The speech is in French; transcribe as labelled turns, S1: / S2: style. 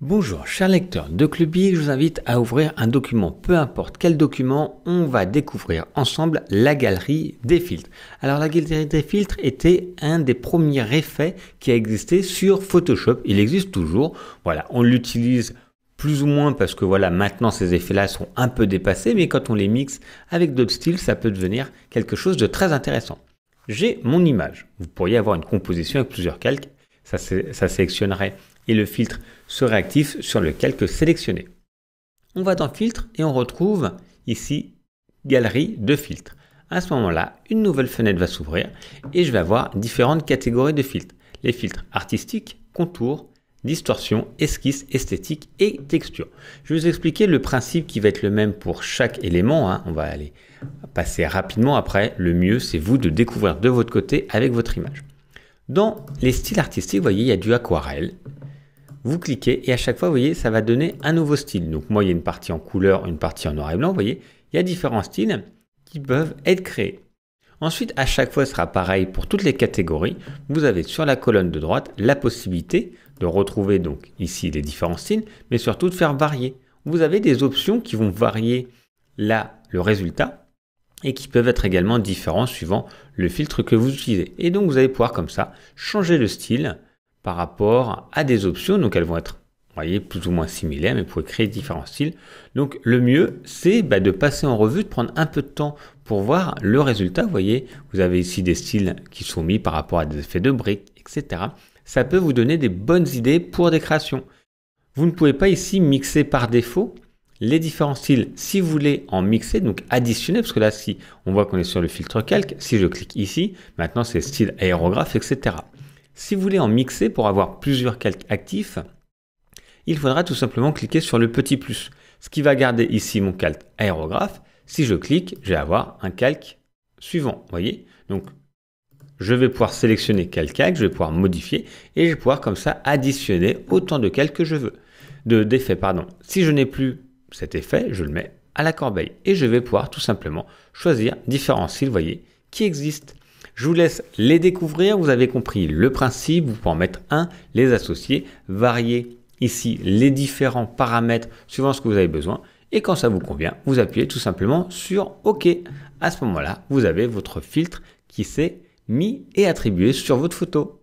S1: Bonjour chers lecteurs de Clubi, je vous invite à ouvrir un document, peu importe quel document, on va découvrir ensemble la galerie des filtres. Alors la galerie des filtres était un des premiers effets qui a existé sur Photoshop, il existe toujours, voilà, on l'utilise plus ou moins parce que voilà, maintenant ces effets-là sont un peu dépassés, mais quand on les mixe avec d'autres styles, ça peut devenir quelque chose de très intéressant. J'ai mon image, vous pourriez avoir une composition avec plusieurs calques, ça, ça sélectionnerait et le filtre se actif sur le calque sélectionné. On va dans Filtre et on retrouve ici Galerie de filtres. À ce moment-là, une nouvelle fenêtre va s'ouvrir et je vais avoir différentes catégories de filtres. Les filtres artistiques, contours, distorsion, esquisse, esthétique et texture. Je vais vous expliquer le principe qui va être le même pour chaque élément. Hein. On va aller passer rapidement après. Le mieux, c'est vous de découvrir de votre côté avec votre image. Dans les styles artistiques, vous voyez, il y a du aquarelle, vous cliquez et à chaque fois, vous voyez, ça va donner un nouveau style. Donc moi, il y a une partie en couleur, une partie en noir et blanc, vous voyez, il y a différents styles qui peuvent être créés. Ensuite, à chaque fois, ce sera pareil pour toutes les catégories. Vous avez sur la colonne de droite la possibilité de retrouver donc ici les différents styles, mais surtout de faire varier. Vous avez des options qui vont varier là le résultat et qui peuvent être également différents suivant le filtre que vous utilisez. Et donc vous allez pouvoir comme ça changer le style par rapport à des options. Donc elles vont être, voyez, plus ou moins similaires, mais vous pouvez créer différents styles. Donc le mieux, c'est bah, de passer en revue, de prendre un peu de temps pour voir le résultat. Vous voyez, vous avez ici des styles qui sont mis par rapport à des effets de briques, etc. Ça peut vous donner des bonnes idées pour des créations. Vous ne pouvez pas ici mixer par défaut les différents styles si vous voulez en mixer, donc additionner, parce que là, si on voit qu'on est sur le filtre calque, si je clique ici, maintenant c'est style aérographe, etc. Si vous voulez en mixer pour avoir plusieurs calques actifs, il faudra tout simplement cliquer sur le petit plus, ce qui va garder ici mon calque aérographe. Si je clique, je vais avoir un calque suivant, voyez Donc, je vais pouvoir sélectionner quel calque, je vais pouvoir modifier et je vais pouvoir comme ça additionner autant de calques que je veux, de d'effets, pardon. Si je n'ai plus cet effet, je le mets à la corbeille et je vais pouvoir tout simplement choisir différents styles, voyez, qui existent. Je vous laisse les découvrir, vous avez compris le principe, vous pouvez en mettre un, les associer, varier ici les différents paramètres suivant ce que vous avez besoin. Et quand ça vous convient, vous appuyez tout simplement sur OK. À ce moment-là, vous avez votre filtre qui s'est mis et attribué sur votre photo.